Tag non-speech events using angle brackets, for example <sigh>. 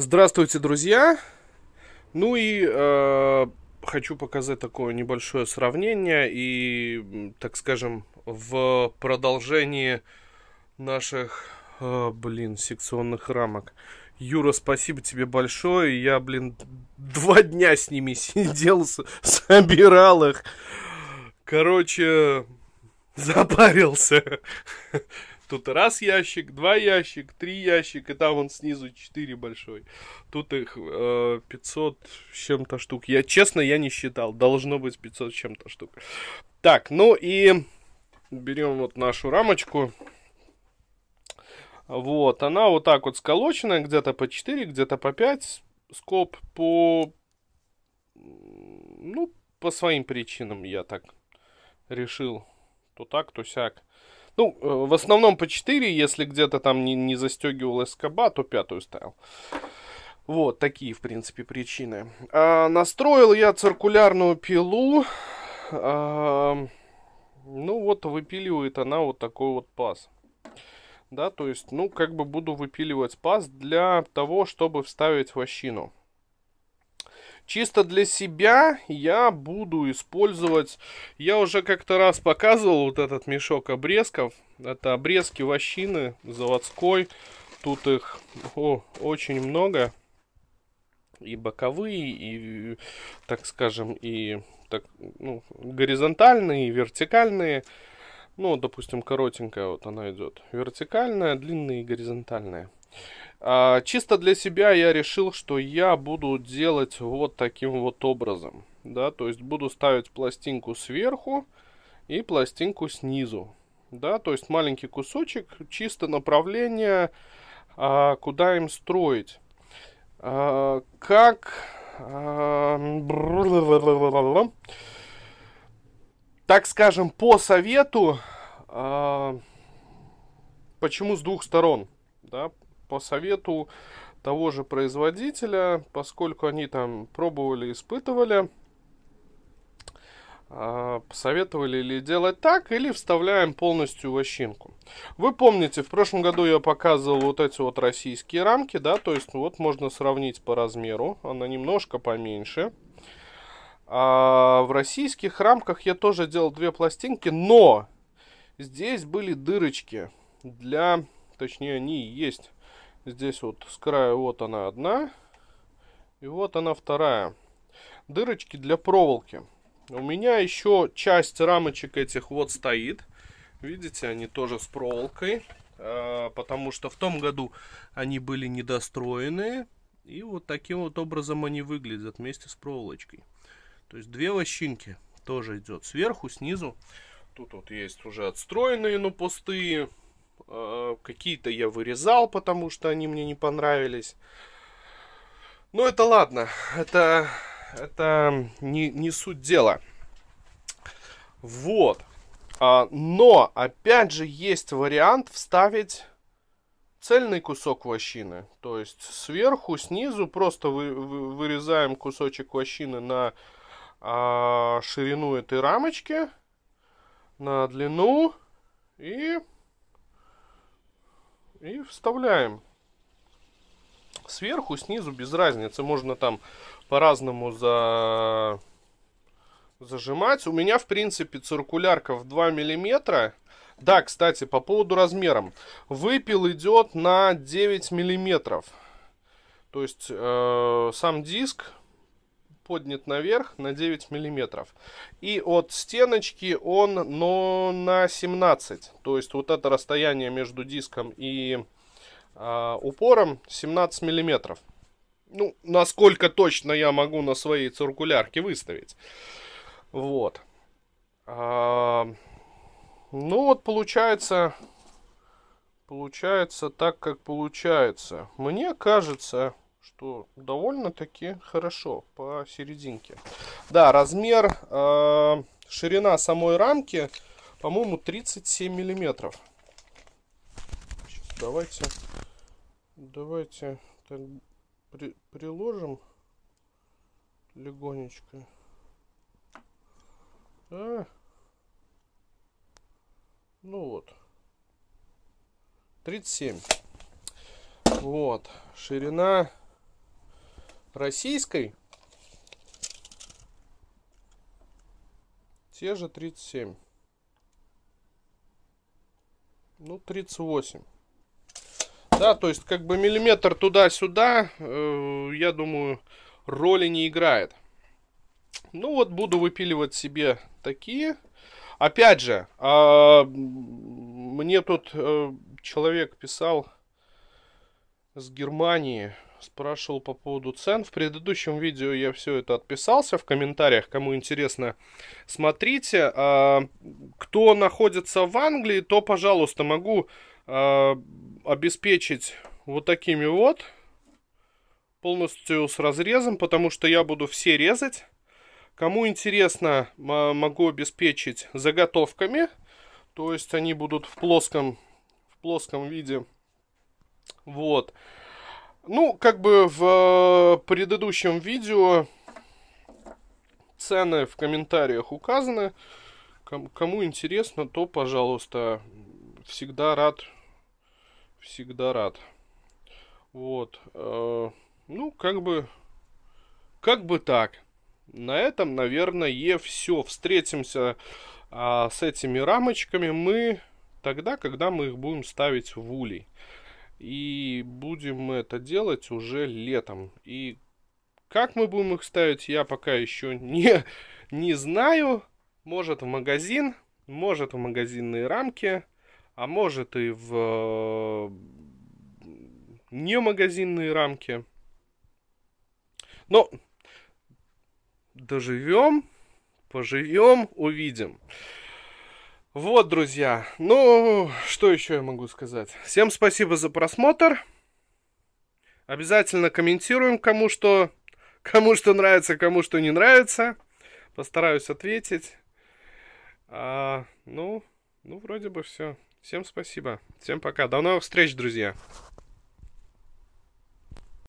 Здравствуйте, друзья! Ну и э, хочу показать такое небольшое сравнение и, так скажем, в продолжении наших, э, блин, секционных рамок. Юра, спасибо тебе большое. Я, блин, два дня с ними <laughs> сидел, собирал их. Короче, запарился. <laughs> Тут раз ящик, два ящик, три ящик, и там он снизу четыре большой. Тут их э, 500 с чем-то штук. Я, честно, я не считал. Должно быть 500 с чем-то штук. Так, ну и берем вот нашу рамочку. Вот, она вот так вот сколоченная, где-то по 4, где-то по 5 скоб по... Ну, по своим причинам я так решил. То так, то сяк. Ну, э, в основном по 4, если где-то там не, не застегивал эскоба, то пятую ставил. Вот такие, в принципе, причины. А, настроил я циркулярную пилу. А, ну вот, выпиливает она вот такой вот паз. Да, то есть, ну, как бы буду выпиливать паз для того, чтобы вставить вощину. Чисто для себя я буду использовать... Я уже как-то раз показывал вот этот мешок обрезков. Это обрезки вощины заводской. Тут их о, очень много. И боковые, и, так скажем, и так, ну, горизонтальные, и вертикальные. Ну, допустим, коротенькая вот она идет. Вертикальная, длинная и горизонтальная. А, чисто для себя я решил, что я буду делать вот таким вот образом. Да, то есть буду ставить пластинку сверху и пластинку снизу. Да, то есть маленький кусочек, чисто направление, а, куда им строить. А, как... Так скажем, по совету, почему с двух сторон, да, по совету того же производителя, поскольку они там пробовали, испытывали, а, посоветовали ли делать так, или вставляем полностью вощинку. Вы помните, в прошлом году я показывал вот эти вот российские рамки, да, то есть ну, вот можно сравнить по размеру, она немножко поменьше. А в российских рамках я тоже делал две пластинки, но здесь были дырочки для точнее они есть. Здесь вот с края вот она одна, и вот она вторая. Дырочки для проволоки. У меня еще часть рамочек этих вот стоит. Видите, они тоже с проволокой. А, потому что в том году они были недостроены. И вот таким вот образом они выглядят вместе с проволочкой. То есть две лощинки тоже идет сверху, снизу. Тут вот есть уже отстроенные, но пустые. Э, какие-то я вырезал, потому что они мне не понравились. Но ну, это ладно. Это, это не, не суть дела. Вот. А, но, опять же, есть вариант вставить цельный кусок вощины. То есть сверху, снизу просто вы, вы, вырезаем кусочек вощины на а, ширину этой рамочки, на длину и и вставляем. Сверху, снизу, без разницы. Можно там по-разному за... зажимать. У меня, в принципе, циркулярка в 2 миллиметра. Да, кстати, по поводу размером. Выпил идет на 9 миллиметров. То есть э, сам диск поднят наверх на 9 миллиметров. И от стеночки он но на 17. То есть вот это расстояние между диском и э, упором 17 миллиметров. Ну, насколько точно я могу на своей циркулярке выставить. Вот. А, ну вот получается... Получается так, как получается. Мне кажется, что довольно-таки хорошо по серединке. Да, размер, э, ширина самой рамки, по-моему, 37 миллиметров. Сейчас давайте, давайте так, при, приложим легонечко. А, ну вот. 37. Вот. Ширина российской те же 37. Ну, 38. Да, то есть, как бы миллиметр туда-сюда, э, я думаю, роли не играет. Ну вот, буду выпиливать себе такие. Опять же, э, мне тут э, человек писал с Германии, спрашивал по поводу цен. В предыдущем видео я все это отписался в комментариях. Кому интересно, смотрите. А, кто находится в Англии, то, пожалуйста, могу а, обеспечить вот такими вот. Полностью с разрезом, потому что я буду все резать. Кому интересно, могу обеспечить заготовками. То есть они будут в плоском, в плоском виде. Вот. Вот. Ну, как бы в э, предыдущем видео цены в комментариях указаны. Кому интересно, то, пожалуйста, всегда рад. Всегда рад. Вот. Э, ну, как бы... Как бы так. На этом, наверное, все. Встретимся а, с этими рамочками мы тогда, когда мы их будем ставить в улей. И будем мы это делать уже летом. И как мы будем их ставить, я пока еще не, <laughs> не знаю. Может в магазин, может в магазинные рамки, а может и в не магазинные рамки. Но доживем, поживем, увидим. Вот, друзья. Ну, что еще я могу сказать? Всем спасибо за просмотр. Обязательно комментируем, кому что, кому что нравится, кому что не нравится. Постараюсь ответить. А, ну, ну, вроде бы все. Всем спасибо. Всем пока. До новых встреч, друзья.